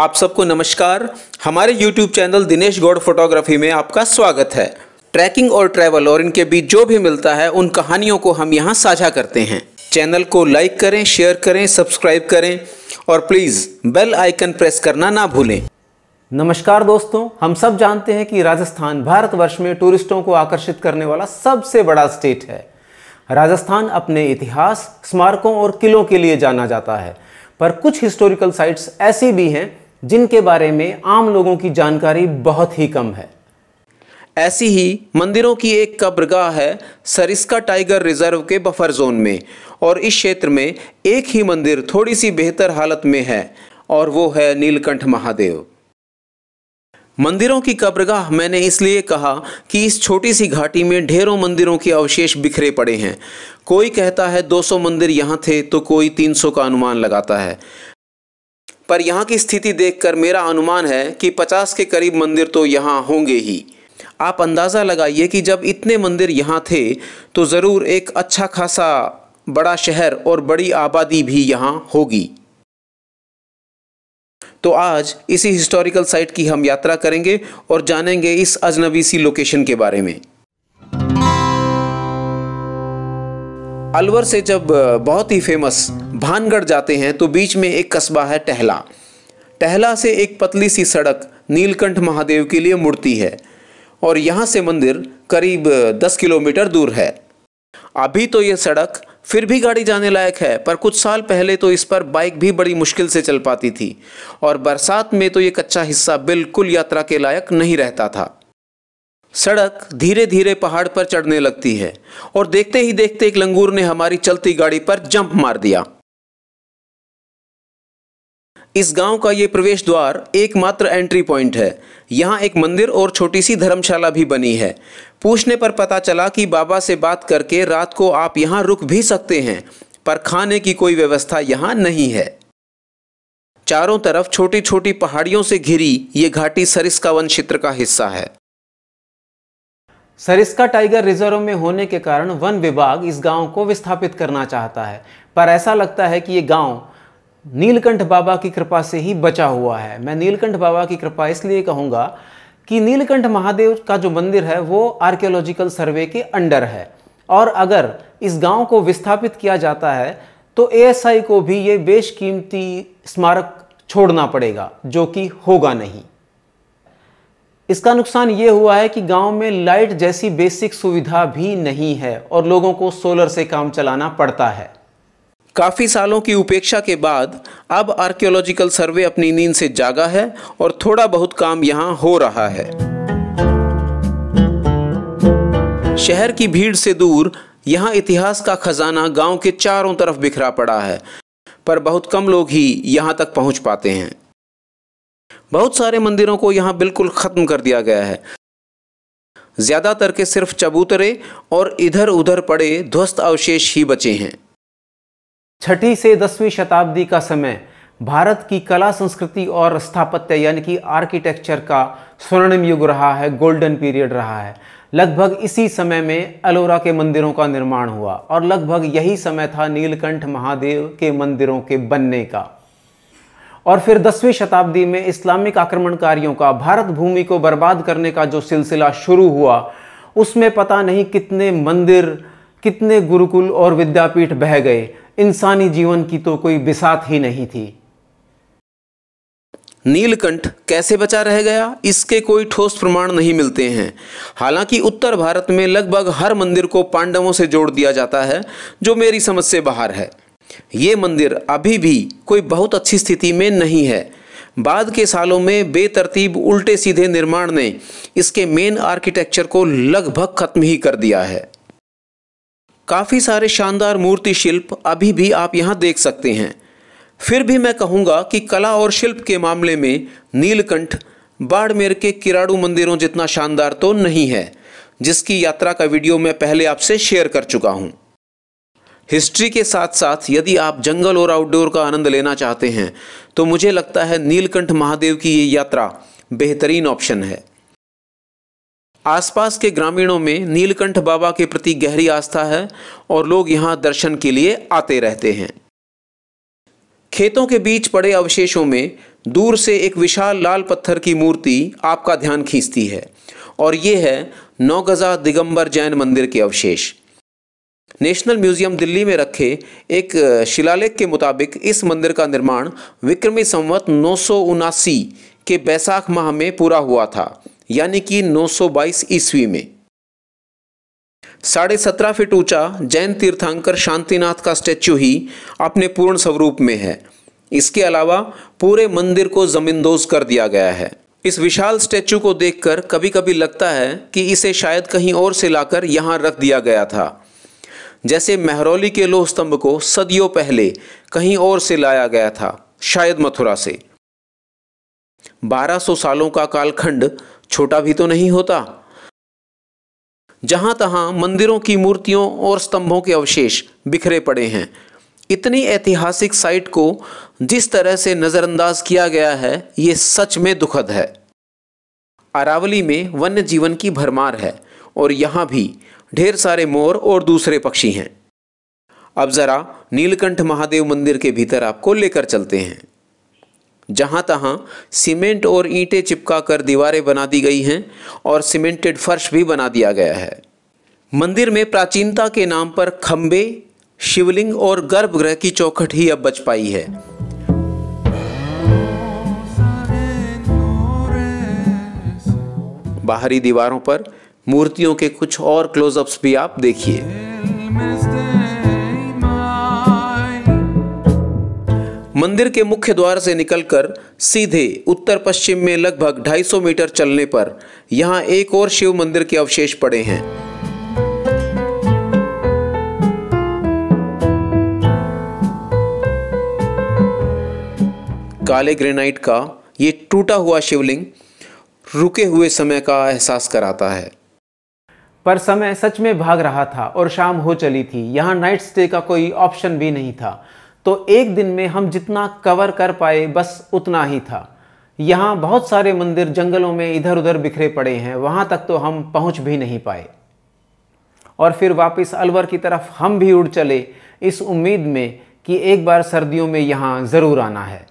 आप सबको नमस्कार हमारे YouTube channel Dinesh Gaur photography में आपका स्वागत है ट्रैकिंग और ट्रैवल और इनके बीच जो भी मिलता है उन कहानियों को हम यहाँ साझा करते हैं चैनल को लाइक करें शेयर करें सब्सक्राइब करें और प्लीज़ बेल आइकन प्रेस करना ना भूलें नमस्कार दोस्तों हम सब जानते हैं कि राजस्थान भारतवर्ष में टूरिस्टों को आकर्षित करने वाला सबसे बड़ा स्टेट है राजस्थान अपने इतिहास स्मारकों और किलों के लिए जाना जाता है पर कुछ हिस्टोरिकल साइट्स ऐसी भी हैं जिनके बारे में आम लोगों की जानकारी बहुत ही कम है ऐसी ही मंदिरों की एक कब्रगाह है सरिस्का टाइगर रिजर्व के बफर जोन में और इस क्षेत्र में एक ही मंदिर थोड़ी सी बेहतर हालत में है और वो है नीलकंठ महादेव मंदिरों की कब्रगाह मैंने इसलिए कहा कि इस छोटी सी घाटी में ढेरों मंदिरों के अवशेष बिखरे पड़े हैं कोई कहता है 200 मंदिर यहाँ थे तो कोई 300 का अनुमान लगाता है पर यहाँ की स्थिति देखकर मेरा अनुमान है कि पचास के करीब मंदिर तो यहाँ होंगे ही आप अंदाज़ा लगाइए कि जब इतने मंदिर यहाँ थे तो ज़रूर एक अच्छा खासा बड़ा शहर और बड़ी आबादी भी यहाँ होगी तो आज इसी हिस्टोरिकल साइट की हम यात्रा करेंगे और जानेंगे इस अजनबी सी लोकेशन के बारे में अलवर से जब बहुत ही फेमस भानगढ़ जाते हैं तो बीच में एक कस्बा है टहला टहला से एक पतली सी सड़क नीलकंठ महादेव के लिए मुड़ती है और यहाँ से मंदिर करीब 10 किलोमीटर दूर है अभी तो ये सड़क फिर भी गाड़ी जाने लायक है पर कुछ साल पहले तो इस पर बाइक भी बड़ी मुश्किल से चल पाती थी और बरसात में तो ये कच्चा हिस्सा बिल्कुल यात्रा के लायक नहीं रहता था सड़क धीरे धीरे पहाड़ पर चढ़ने लगती है और देखते ही देखते एक लंगूर ने हमारी चलती गाड़ी पर जंप मार दिया इस गांव का ये प्रवेश द्वार एकमात्र एंट्री पॉइंट है यहाँ एक मंदिर और छोटी सी धर्मशाला भी बनी है पूछने पर पता चला कि बाबा से बात करके रात को आप यहाँ रुक भी सकते हैं पर खाने की कोई व्यवस्था यहाँ नहीं है चारों तरफ छोटी छोटी पहाड़ियों से घिरी ये घाटी सरिस्का वन क्षेत्र का हिस्सा है सरिस्का टाइगर रिजर्व में होने के कारण वन विभाग इस गांव को विस्थापित करना चाहता है पर ऐसा लगता है कि ये गांव नीलकंठ बाबा की कृपा से ही बचा हुआ है मैं नीलकंठ बाबा की कृपा इसलिए कहूँगा कि नीलकंठ महादेव का जो मंदिर है वो आर्कियोलॉजिकल सर्वे के अंडर है और अगर इस गांव को विस्थापित किया जाता है तो एएसआई को भी ये बेशकीमती स्मारक छोड़ना पड़ेगा जो कि होगा नहीं इसका नुकसान ये हुआ है कि गांव में लाइट जैसी बेसिक सुविधा भी नहीं है और लोगों को सोलर से काम चलाना पड़ता है काफ़ी सालों की उपेक्षा के बाद अब आर्कियोलॉजिकल सर्वे अपनी नींद से जागा है और थोड़ा बहुत काम यहाँ हो रहा है शहर की भीड़ से दूर यहाँ इतिहास का खजाना गांव के चारों तरफ बिखरा पड़ा है पर बहुत कम लोग ही यहाँ तक पहुंच पाते हैं बहुत सारे मंदिरों को यहाँ बिल्कुल ख़त्म कर दिया गया है ज़्यादातर के सिर्फ चबूतरे और इधर उधर पड़े ध्वस्त अवशेष ही बचे हैं छठी से दसवीं शताब्दी का समय भारत की कला संस्कृति और स्थापत्य यानी कि आर्किटेक्चर का स्वर्णिम युग रहा है गोल्डन पीरियड रहा है लगभग इसी समय में अलोरा के मंदिरों का निर्माण हुआ और लगभग यही समय था नीलकंठ महादेव के मंदिरों के बनने का और फिर दसवीं शताब्दी में इस्लामिक आक्रमणकारियों का भारत भूमि को बर्बाद करने का जो सिलसिला शुरू हुआ उसमें पता नहीं कितने मंदिर कितने गुरुकुल और विद्यापीठ बह गए इंसानी जीवन की तो कोई बिसात ही नहीं थी नीलकंठ कैसे बचा रह गया इसके कोई ठोस प्रमाण नहीं मिलते हैं हालांकि उत्तर भारत में लगभग हर मंदिर को पांडवों से जोड़ दिया जाता है जो मेरी समझ से बाहर है ये मंदिर अभी भी कोई बहुत अच्छी स्थिति में नहीं है बाद के सालों में बेतरतीब उल्टे सीधे निर्माण ने इसके मेन आर्किटेक्चर को लगभग खत्म ही कर दिया है काफ़ी सारे शानदार मूर्ति शिल्प अभी भी आप यहाँ देख सकते हैं फिर भी मैं कहूँगा कि कला और शिल्प के मामले में नीलकंठ बाड़मेर के किराड़ू मंदिरों जितना शानदार तो नहीं है जिसकी यात्रा का वीडियो मैं पहले आपसे शेयर कर चुका हूँ हिस्ट्री के साथ साथ यदि आप जंगल और आउटडोर का आनंद लेना चाहते हैं तो मुझे लगता है नीलकंठ महादेव की ये यात्रा बेहतरीन ऑप्शन है आसपास के ग्रामीणों में नीलकंठ बाबा के प्रति गहरी आस्था है और लोग यहाँ दर्शन के लिए आते रहते हैं खेतों के बीच पड़े अवशेषों में दूर से एक विशाल लाल पत्थर की मूर्ति आपका ध्यान खींचती है और ये है नौगजा दिगंबर जैन मंदिर के अवशेष नेशनल म्यूजियम दिल्ली में रखे एक शिलालेख के मुताबिक इस मंदिर का निर्माण विक्रमी संवत नौ के बैसाख माह में पूरा हुआ था यानी कि 922 ईस्वी में साढ़े सत्रह फीट ऊंचा जैन तीर्थंकर शांतिनाथ का स्टैच्यू ही अपने पूर्ण स्वरूप में है इसके अलावा पूरे मंदिर को जमींदोज कर दिया गया है इस विशाल स्टैचू को देखकर कभी कभी लगता है कि इसे शायद कहीं और से लाकर यहाँ रख दिया गया था जैसे मेहरौली के लोह स्तंभ को सदियों पहले कहीं और से लाया गया था शायद मथुरा से 1200 सालों का कालखंड छोटा भी तो नहीं होता जहां तहां मंदिरों की मूर्तियों और स्तंभों के अवशेष बिखरे पड़े हैं इतनी ऐतिहासिक साइट को जिस तरह से नज़रअंदाज किया गया है ये सच में दुखद है अरावली में वन्य जीवन की भरमार है और यहाँ भी ढेर सारे मोर और दूसरे पक्षी हैं अब ज़रा नीलकंठ महादेव मंदिर के भीतर आपको लेकर चलते हैं जहाँ तहाँ सीमेंट और ईंटें चिपका कर दीवारें बना दी गई हैं और सीमेंटेड फर्श भी बना दिया गया है मंदिर में प्राचीनता के नाम पर खम्बे शिवलिंग और गर्भगृह की चौखट ही अब बच पाई है बाहरी दीवारों पर मूर्तियों के कुछ और क्लोजअप्स भी आप देखिए मंदिर के मुख्य द्वार से निकलकर सीधे उत्तर पश्चिम में लगभग 250 मीटर चलने पर यहां एक और शिव मंदिर के अवशेष पड़े हैं काले ग्रेनाइट का ये टूटा हुआ शिवलिंग रुके हुए समय का एहसास कराता है पर समय सच में भाग रहा था और शाम हो चली थी यहाँ नाइट स्टे का कोई ऑप्शन भी नहीं था तो एक दिन में हम जितना कवर कर पाए बस उतना ही था यहाँ बहुत सारे मंदिर जंगलों में इधर उधर बिखरे पड़े हैं वहाँ तक तो हम पहुँच भी नहीं पाए और फिर वापस अलवर की तरफ हम भी उड़ चले इस उम्मीद में कि एक बार सर्दियों में यहाँ ज़रूर आना है